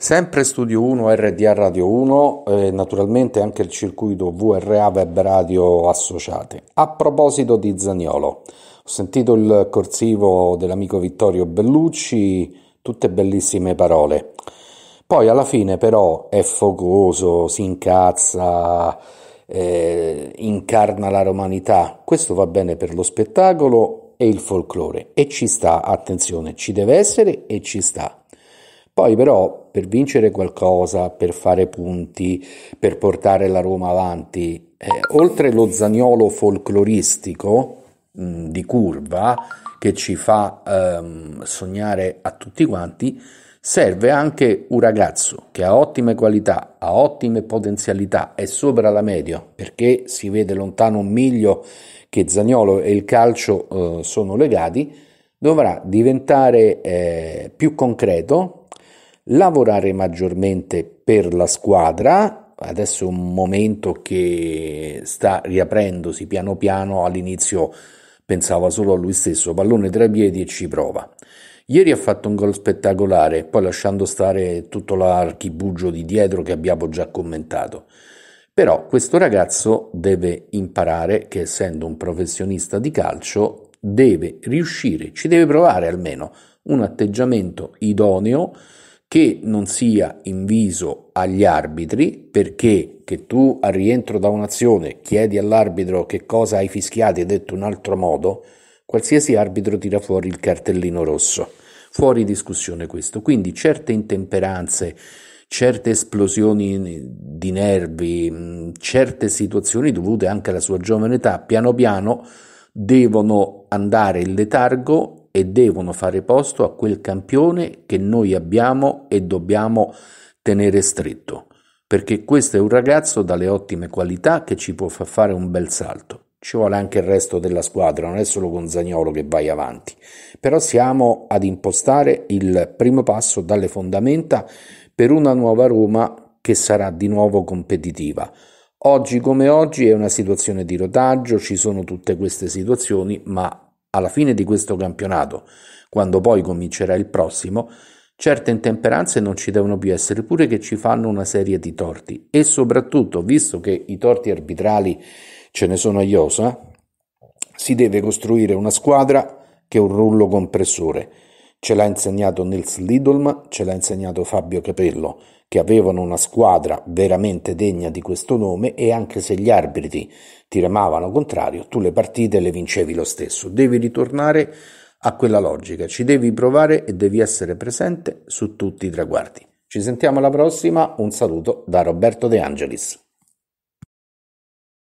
Sempre Studio 1 RDA Radio 1 eh, naturalmente anche il circuito VRA Web Radio associate. A proposito di Zagnolo, ho sentito il corsivo dell'amico Vittorio Bellucci, tutte bellissime parole. Poi alla fine però è focoso, si incazza, eh, incarna la romanità. Questo va bene per lo spettacolo e il folklore e ci sta, attenzione, ci deve essere e ci sta poi però per vincere qualcosa, per fare punti, per portare la Roma avanti, eh, oltre lo zagnolo folcloristico mh, mm, di curva che ci fa ehm, sognare a tutti quanti, serve anche un ragazzo che ha ottime qualità, ha ottime potenzialità, è sopra la media perché si vede lontano un miglio che Zagnolo e il calcio eh, sono legati, dovrà diventare eh, più concreto, lavorare maggiormente per la squadra. Adesso è un momento che sta riaprendosi piano piano, all'inizio pensava solo a lui stesso, pallone tra i piedi e ci prova. Ieri ha fatto un gol spettacolare, poi lasciando stare tutto l'archibugio di dietro che abbiamo già commentato. Però questo ragazzo deve imparare che essendo un professionista di calcio deve riuscire, ci deve provare almeno un atteggiamento idoneo che non sia inviso agli arbitri perché che tu al rientro da un'azione chiedi all'arbitro che cosa hai fischiato e detto un altro modo, qualsiasi arbitro tira fuori il cartellino rosso. Fuori discussione questo. Quindi certe intemperanze, certe esplosioni di nervi, certe situazioni dovute anche alla sua giovane età, piano piano devono andare in letargo e devono fare posto a quel campione che noi abbiamo e dobbiamo tenere stretto, perché questo è un ragazzo dalle ottime qualità che ci può far fare un bel salto. Ci vuole anche il resto della squadra, non è solo con Zagnolo che vai avanti, però siamo ad impostare il primo passo dalle fondamenta per una nuova Roma che sarà di nuovo competitiva. Oggi come oggi è una situazione di rotaggio, ci sono tutte queste situazioni, ma alla fine di questo campionato, quando poi comincerà il prossimo, certe intemperanze non ci devono più essere, pure che ci fanno una serie di torti. E soprattutto, visto che i torti arbitrali ce ne sono a iosa, si deve costruire una squadra che è un rullo compressore Ce l'ha insegnato Nils Lidolm, ce l'ha insegnato Fabio Capello, che avevano una squadra veramente degna di questo nome e anche se gli arbitri ti remavano contrario, tu le partite le vincevi lo stesso. Devi ritornare a quella logica, ci devi provare e devi essere presente su tutti i traguardi. Ci sentiamo alla prossima, un saluto da Roberto De Angelis.